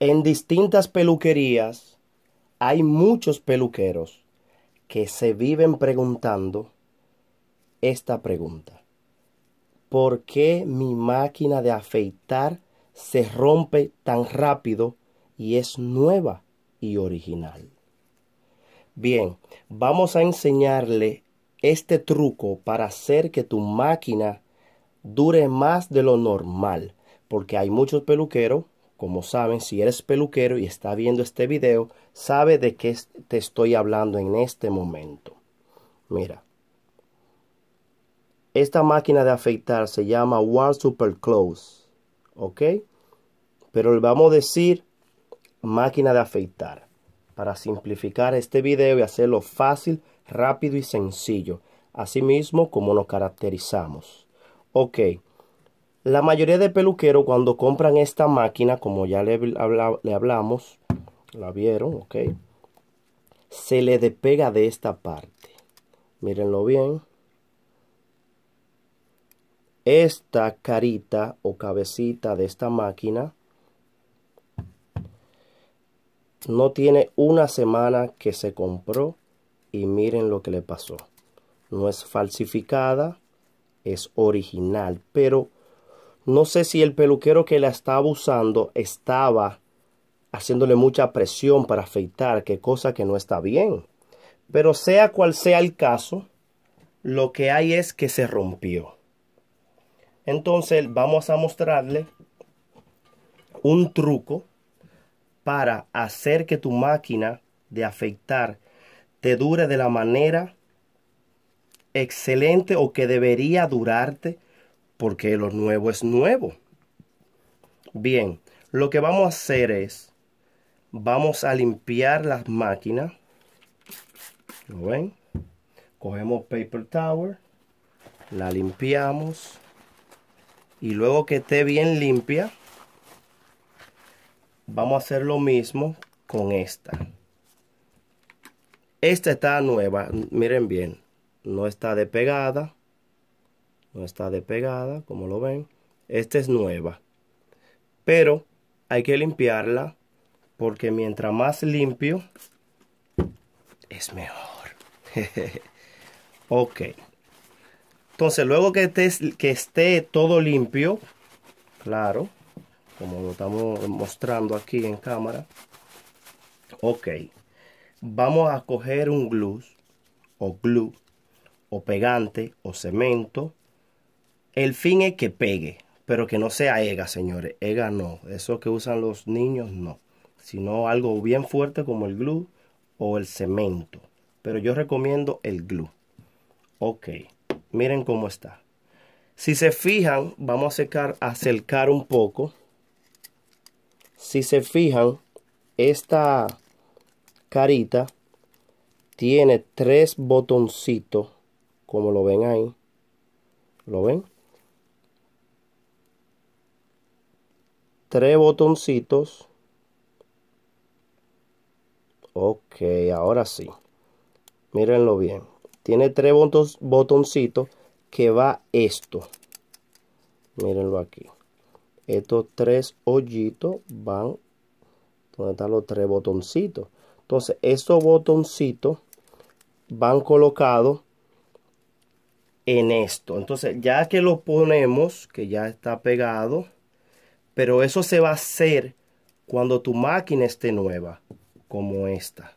En distintas peluquerías hay muchos peluqueros que se viven preguntando esta pregunta. ¿Por qué mi máquina de afeitar se rompe tan rápido y es nueva y original? Bien, vamos a enseñarle este truco para hacer que tu máquina dure más de lo normal, porque hay muchos peluqueros como saben, si eres peluquero y está viendo este video, sabe de qué te estoy hablando en este momento. Mira. Esta máquina de afeitar se llama One Super Close. ¿Ok? Pero le vamos a decir máquina de afeitar. Para simplificar este video y hacerlo fácil, rápido y sencillo. Así mismo como nos caracterizamos. Ok. La mayoría de peluqueros cuando compran esta máquina, como ya le, hablamos, la vieron, ok, se le despega de esta parte. Mírenlo bien. Esta carita o cabecita de esta máquina no tiene una semana que se compró y miren lo que le pasó. No es falsificada, es original, pero no sé si el peluquero que la estaba usando estaba haciéndole mucha presión para afeitar, que cosa que no está bien. Pero sea cual sea el caso, lo que hay es que se rompió. Entonces vamos a mostrarle un truco para hacer que tu máquina de afeitar te dure de la manera excelente o que debería durarte porque lo nuevo es nuevo. Bien, lo que vamos a hacer es, vamos a limpiar las máquinas. ¿Lo ven? Cogemos paper Tower. la limpiamos y luego que esté bien limpia, vamos a hacer lo mismo con esta. Esta está nueva, miren bien, no está despegada no está despegada, como lo ven. Esta es nueva, pero hay que limpiarla porque mientras más limpio es mejor. ok. Entonces, luego que esté, que esté todo limpio, claro, como lo estamos mostrando aquí en cámara. Ok. Vamos a coger un glue o glue o pegante o cemento el fin es que pegue, pero que no sea EGA, señores. EGA no. Eso que usan los niños, no. Sino algo bien fuerte como el glue o el cemento. Pero yo recomiendo el glue. Ok, miren cómo está. Si se fijan, vamos a acercar, acercar un poco. Si se fijan, esta carita tiene tres botoncitos, como lo ven ahí. ¿Lo ven? tres botoncitos. Ok, ahora sí. Mírenlo bien. Tiene tres botoncitos que va esto. Mírenlo aquí. Estos tres hoyitos van donde están los tres botoncitos. Entonces, estos botoncitos van colocados en esto. Entonces, ya que lo ponemos, que ya está pegado, pero eso se va a hacer cuando tu máquina esté nueva, como esta.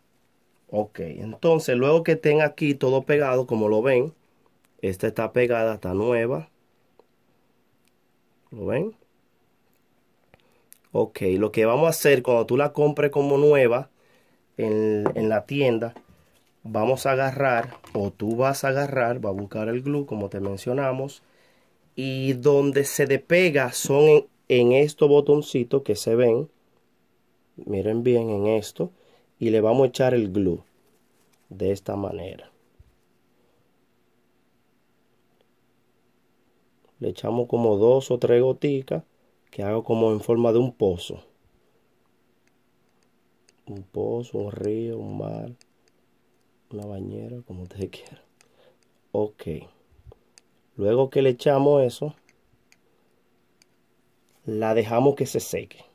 Ok, entonces luego que tenga aquí todo pegado, como lo ven, esta está pegada, está nueva. ¿Lo ven? Ok, lo que vamos a hacer cuando tú la compres como nueva en, la tienda, vamos a agarrar o tú vas a agarrar, va a buscar el glue como te mencionamos y donde se depega son en en estos botoncitos que se ven, miren bien en esto, y le vamos a echar el glue de esta manera. Le echamos como dos o tres goticas que hago como en forma de un pozo. Un pozo, un río, un mar, una bañera, como ustedes quieran. Ok. Luego que le echamos eso, la dejamos que se seque.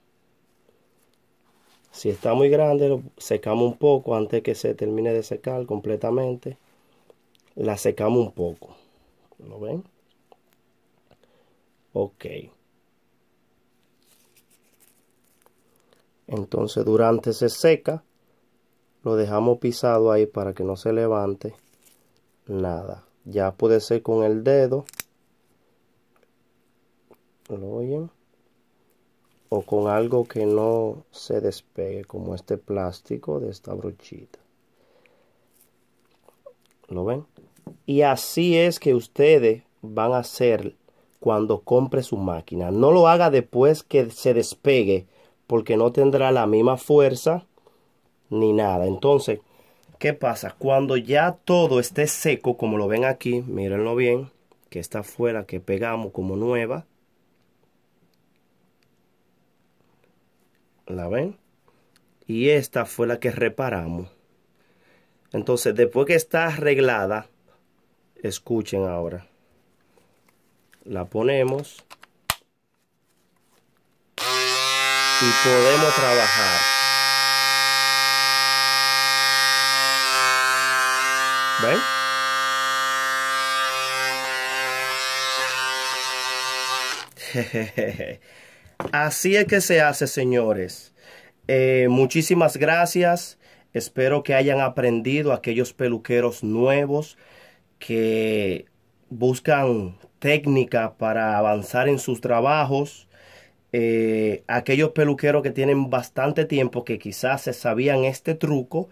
Si está muy grande, lo secamos un poco antes que se termine de secar completamente. La secamos un poco. ¿Lo ven? Ok. Entonces durante se seca, lo dejamos pisado ahí para que no se levante nada. Ya puede ser con el dedo o con algo que no se despegue como este plástico de esta brochita. ¿Lo ven? Y así es que ustedes van a hacer cuando compre su máquina. No lo haga después que se despegue porque no tendrá la misma fuerza ni nada. Entonces, ¿qué pasa? Cuando ya todo esté seco, como lo ven aquí, mírenlo bien, que está fuera que pegamos como nueva, ¿La ven? Y esta fue la que reparamos. Entonces, después que está arreglada, escuchen ahora. La ponemos. Y podemos trabajar. ¿Ven? Así es que se hace, señores. Eh, muchísimas gracias. Espero que hayan aprendido aquellos peluqueros nuevos que buscan técnica para avanzar en sus trabajos. Eh, aquellos peluqueros que tienen bastante tiempo que quizás se sabían este truco.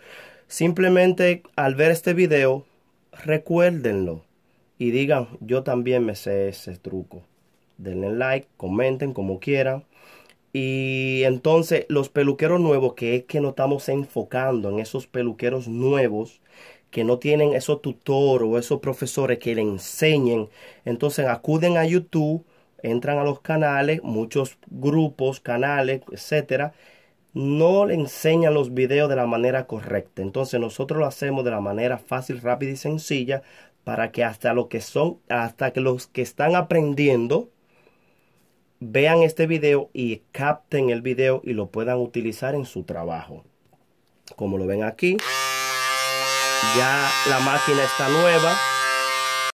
Simplemente al ver este video, recuérdenlo y digan, yo también me sé ese truco denle like, comenten como quieran. Y entonces los peluqueros nuevos, que es que no estamos enfocando en esos peluqueros nuevos que no tienen esos tutores o esos profesores que le enseñen. Entonces acuden a YouTube, entran a los canales, muchos grupos, canales, etcétera. No le enseñan los videos de la manera correcta. Entonces nosotros lo hacemos de la manera fácil, rápida y sencilla para que hasta los que son, hasta que los que están aprendiendo vean este video y capten el video y lo puedan utilizar en su trabajo. Como lo ven aquí, ya la máquina está nueva.